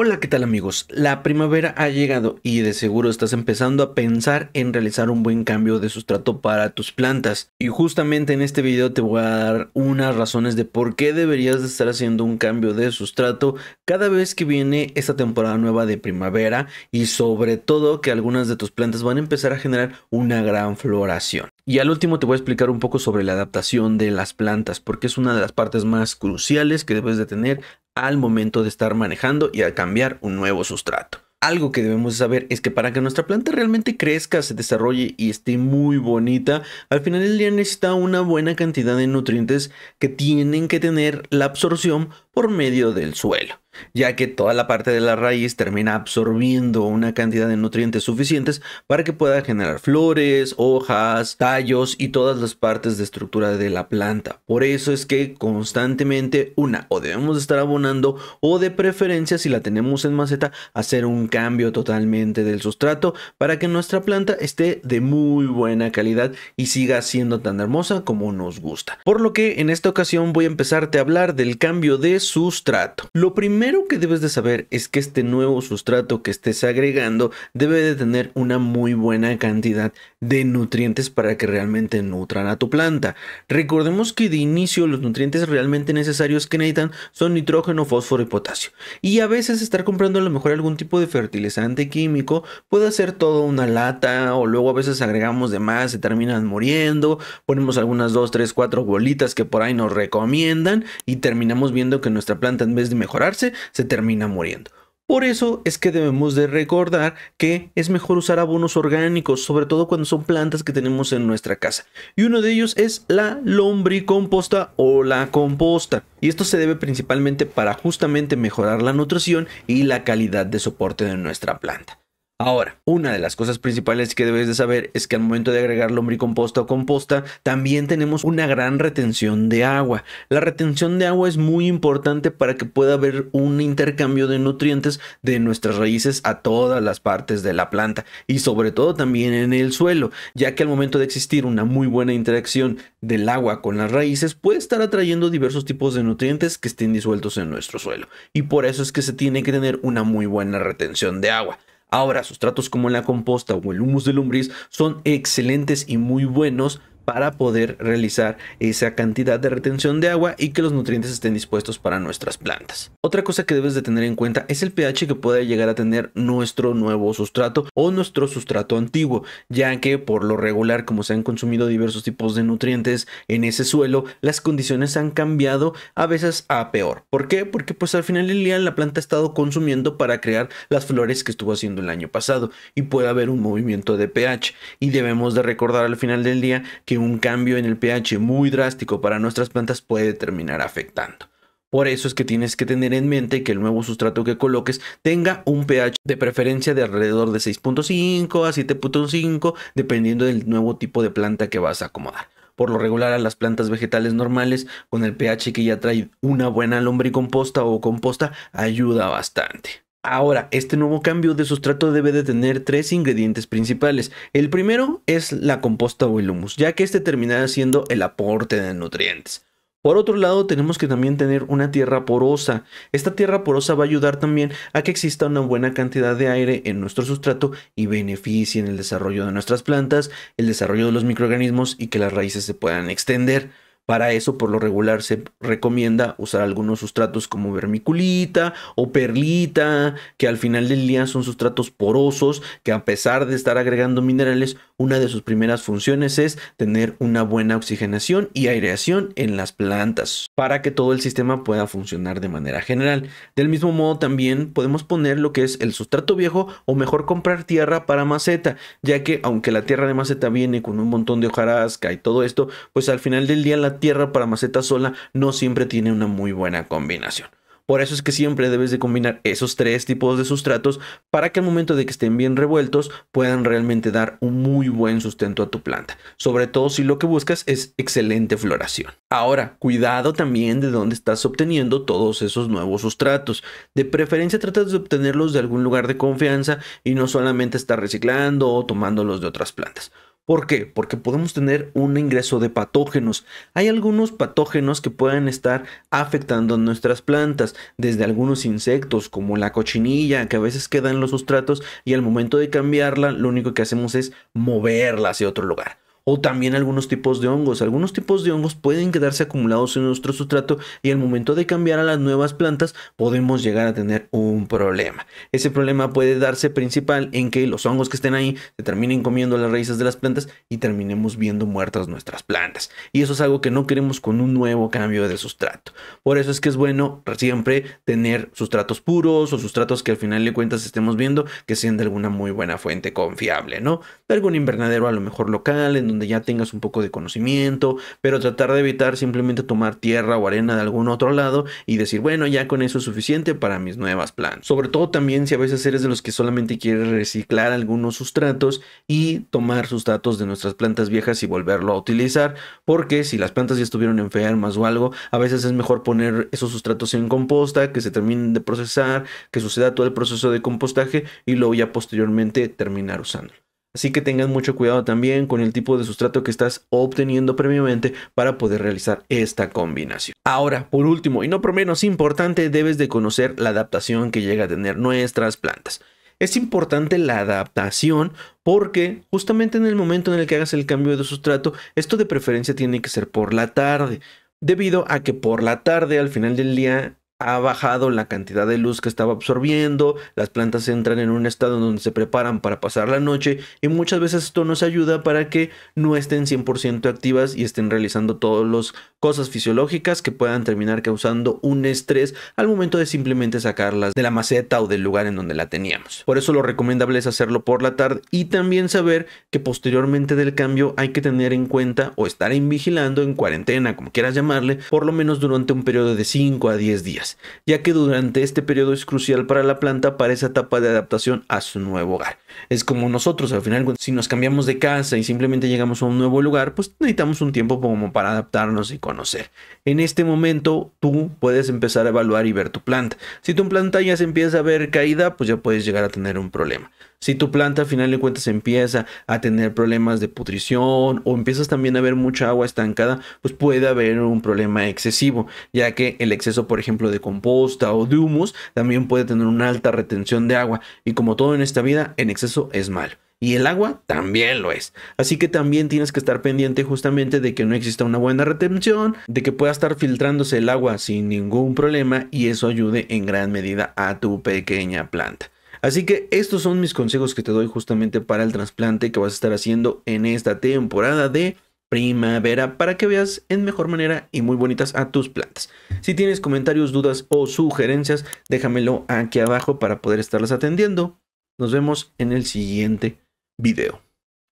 Hola, ¿qué tal amigos? La primavera ha llegado y de seguro estás empezando a pensar en realizar un buen cambio de sustrato para tus plantas. Y justamente en este video te voy a dar unas razones de por qué deberías de estar haciendo un cambio de sustrato cada vez que viene esta temporada nueva de primavera y sobre todo que algunas de tus plantas van a empezar a generar una gran floración. Y al último te voy a explicar un poco sobre la adaptación de las plantas, porque es una de las partes más cruciales que debes de tener al momento de estar manejando y al cambiar un nuevo sustrato. Algo que debemos saber es que para que nuestra planta realmente crezca, se desarrolle y esté muy bonita, al final del día necesita una buena cantidad de nutrientes que tienen que tener la absorción por medio del suelo ya que toda la parte de la raíz termina absorbiendo una cantidad de nutrientes suficientes para que pueda generar flores, hojas, tallos y todas las partes de estructura de la planta. Por eso es que constantemente una o debemos estar abonando o de preferencia si la tenemos en maceta hacer un cambio totalmente del sustrato para que nuestra planta esté de muy buena calidad y siga siendo tan hermosa como nos gusta. Por lo que en esta ocasión voy a empezarte a hablar del cambio de sustrato. Lo primero primero que debes de saber es que este nuevo sustrato que estés agregando debe de tener una muy buena cantidad de nutrientes para que realmente nutran a tu planta. Recordemos que de inicio los nutrientes realmente necesarios que necesitan son nitrógeno, fósforo y potasio. Y a veces estar comprando a lo mejor algún tipo de fertilizante químico puede hacer toda una lata o luego a veces agregamos de más, se terminan muriendo, ponemos algunas 2, 3, 4 bolitas que por ahí nos recomiendan y terminamos viendo que nuestra planta en vez de mejorarse se termina muriendo. Por eso es que debemos de recordar que es mejor usar abonos orgánicos, sobre todo cuando son plantas que tenemos en nuestra casa. Y uno de ellos es la lombricomposta o la composta. Y esto se debe principalmente para justamente mejorar la nutrición y la calidad de soporte de nuestra planta. Ahora, una de las cosas principales que debes de saber es que al momento de agregar lombricomposta o composta, también tenemos una gran retención de agua. La retención de agua es muy importante para que pueda haber un intercambio de nutrientes de nuestras raíces a todas las partes de la planta y sobre todo también en el suelo, ya que al momento de existir una muy buena interacción del agua con las raíces puede estar atrayendo diversos tipos de nutrientes que estén disueltos en nuestro suelo. Y por eso es que se tiene que tener una muy buena retención de agua. Ahora, sustratos como la composta o el humus de lombriz son excelentes y muy buenos para poder realizar esa cantidad de retención de agua y que los nutrientes estén dispuestos para nuestras plantas. Otra cosa que debes de tener en cuenta es el pH que puede llegar a tener nuestro nuevo sustrato o nuestro sustrato antiguo, ya que por lo regular como se han consumido diversos tipos de nutrientes en ese suelo, las condiciones han cambiado a veces a peor. ¿Por qué? Porque pues al final del día la planta ha estado consumiendo para crear las flores que estuvo haciendo el año pasado y puede haber un movimiento de pH y debemos de recordar al final del día que un cambio en el pH muy drástico para nuestras plantas puede terminar afectando. Por eso es que tienes que tener en mente que el nuevo sustrato que coloques tenga un pH de preferencia de alrededor de 6.5 a 7.5, dependiendo del nuevo tipo de planta que vas a acomodar. Por lo regular a las plantas vegetales normales, con el pH que ya trae una buena lombricomposta o composta, ayuda bastante. Ahora, este nuevo cambio de sustrato debe de tener tres ingredientes principales. El primero es la composta o el humus, ya que este terminará siendo el aporte de nutrientes. Por otro lado, tenemos que también tener una tierra porosa. Esta tierra porosa va a ayudar también a que exista una buena cantidad de aire en nuestro sustrato y beneficie en el desarrollo de nuestras plantas, el desarrollo de los microorganismos y que las raíces se puedan extender. Para eso, por lo regular, se recomienda usar algunos sustratos como vermiculita o perlita, que al final del día son sustratos porosos, que a pesar de estar agregando minerales, una de sus primeras funciones es tener una buena oxigenación y aireación en las plantas, para que todo el sistema pueda funcionar de manera general. Del mismo modo, también podemos poner lo que es el sustrato viejo o mejor comprar tierra para maceta, ya que aunque la tierra de maceta viene con un montón de hojarasca y todo esto, pues al final del día la tierra para maceta sola no siempre tiene una muy buena combinación. Por eso es que siempre debes de combinar esos tres tipos de sustratos para que al momento de que estén bien revueltos puedan realmente dar un muy buen sustento a tu planta, sobre todo si lo que buscas es excelente floración. Ahora, cuidado también de dónde estás obteniendo todos esos nuevos sustratos. De preferencia tratas de obtenerlos de algún lugar de confianza y no solamente estar reciclando o tomándolos de otras plantas. ¿Por qué? Porque podemos tener un ingreso de patógenos. Hay algunos patógenos que pueden estar afectando nuestras plantas, desde algunos insectos como la cochinilla, que a veces quedan en los sustratos y al momento de cambiarla lo único que hacemos es moverla hacia otro lugar o también algunos tipos de hongos. Algunos tipos de hongos pueden quedarse acumulados en nuestro sustrato y al momento de cambiar a las nuevas plantas podemos llegar a tener un problema. Ese problema puede darse principal en que los hongos que estén ahí se terminen comiendo las raíces de las plantas y terminemos viendo muertas nuestras plantas. Y eso es algo que no queremos con un nuevo cambio de sustrato. Por eso es que es bueno siempre tener sustratos puros o sustratos que al final de cuentas estemos viendo que sean de alguna muy buena fuente confiable, ¿no? De algún invernadero a lo mejor local en ya tengas un poco de conocimiento, pero tratar de evitar simplemente tomar tierra o arena de algún otro lado y decir, bueno, ya con eso es suficiente para mis nuevas plantas Sobre todo también si a veces eres de los que solamente quieres reciclar algunos sustratos y tomar sustratos de nuestras plantas viejas y volverlo a utilizar, porque si las plantas ya estuvieron enfermas o algo, a veces es mejor poner esos sustratos en composta, que se terminen de procesar, que suceda todo el proceso de compostaje y luego ya posteriormente terminar usando Así que tengan mucho cuidado también con el tipo de sustrato que estás obteniendo previamente para poder realizar esta combinación. Ahora, por último y no por menos importante, debes de conocer la adaptación que llega a tener nuestras plantas. Es importante la adaptación porque justamente en el momento en el que hagas el cambio de sustrato, esto de preferencia tiene que ser por la tarde, debido a que por la tarde al final del día ha bajado la cantidad de luz que estaba absorbiendo, las plantas entran en un estado donde se preparan para pasar la noche y muchas veces esto nos ayuda para que no estén 100% activas y estén realizando todas las cosas fisiológicas que puedan terminar causando un estrés al momento de simplemente sacarlas de la maceta o del lugar en donde la teníamos. Por eso lo recomendable es hacerlo por la tarde y también saber que posteriormente del cambio hay que tener en cuenta o estar en vigilando en cuarentena, como quieras llamarle, por lo menos durante un periodo de 5 a 10 días ya que durante este periodo es crucial para la planta para esa etapa de adaptación a su nuevo hogar. Es como nosotros, al final, si nos cambiamos de casa y simplemente llegamos a un nuevo lugar, pues necesitamos un tiempo como para adaptarnos y conocer. En este momento tú puedes empezar a evaluar y ver tu planta. Si tu planta ya se empieza a ver caída, pues ya puedes llegar a tener un problema. Si tu planta al final de cuentas empieza a tener problemas de putrición o empiezas también a ver mucha agua estancada, pues puede haber un problema excesivo, ya que el exceso, por ejemplo, de composta o de humus también puede tener una alta retención de agua. Y como todo en esta vida, en exceso es malo. Y el agua también lo es. Así que también tienes que estar pendiente justamente de que no exista una buena retención, de que pueda estar filtrándose el agua sin ningún problema y eso ayude en gran medida a tu pequeña planta. Así que estos son mis consejos que te doy justamente para el trasplante que vas a estar haciendo en esta temporada de primavera para que veas en mejor manera y muy bonitas a tus plantas. Si tienes comentarios, dudas o sugerencias, déjamelo aquí abajo para poder estarlas atendiendo. Nos vemos en el siguiente video.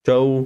Chau.